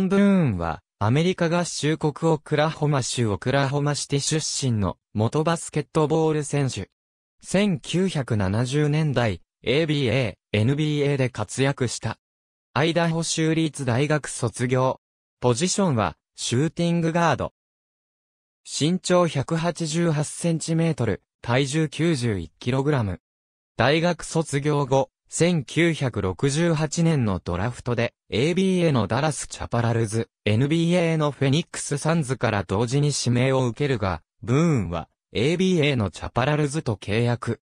ンブーンは、アメリカ合衆国オクラホマ州オクラホマシティ出身の元バスケットボール選手。1970年代、ABA、NBA で活躍した。アイダホ州立大学卒業。ポジションは、シューティングガード。身長1 8 8トル、体重 91kg。大学卒業後、1968年のドラフトで ABA のダラス・チャパラルズ、NBA のフェニックス・サンズから同時に指名を受けるが、ブーンは ABA のチャパラルズと契約。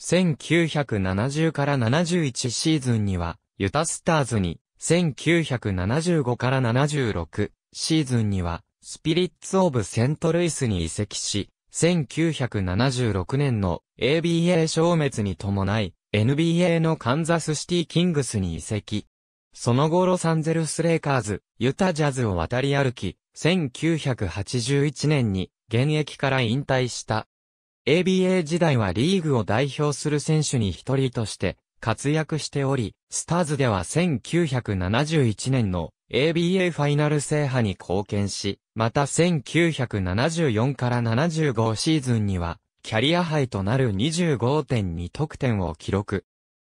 1970から71シーズンには、ユタスターズに、1975から76シーズンには、スピリッツ・オブ・セントルイスに移籍し、1976年の ABA 消滅に伴い、NBA のカンザスシティキングスに移籍。その後ロサンゼルスレイカーズ、ユタジャズを渡り歩き、1981年に現役から引退した。ABA 時代はリーグを代表する選手に一人として活躍しており、スターズでは1971年の ABA ファイナル制覇に貢献し、また1974から75シーズンには、キャリア杯となる25.2得点を記録。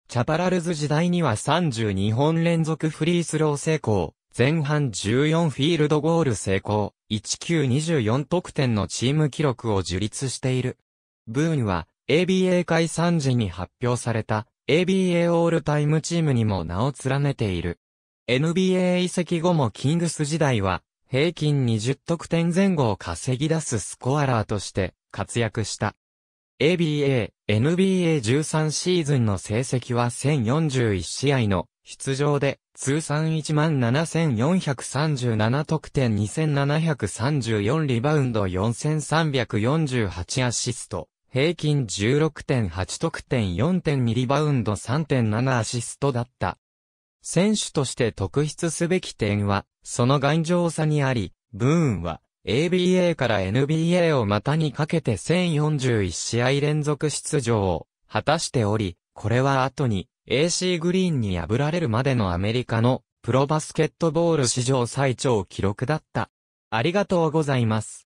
チャパラルズ時代には32本連続フリースロー成功、前半14フィールドゴール成功、1924得点のチーム記録を樹立している。ブーンは ABA 解散時に発表された ABA オールタイムチームにも名を連ねている。NBA 移籍後もキングス時代は、平均20得点前後を稼ぎ出すスコアラーとして活躍した。ABA、NBA13 シーズンの成績は1041試合の出場で、通算17,437得点2,734リバウンド4,348アシスト。平均16.8得点4.2リバウンド3.7アシストだった。選手として特筆すべき点は、その頑丈さにあり、ブーンは、ABA から NBA を股にかけて1041試合連続出場を果たしており、これは後に AC グリーンに破られるまでのアメリカのプロバスケットボール史上最長記録だった。ありがとうございます。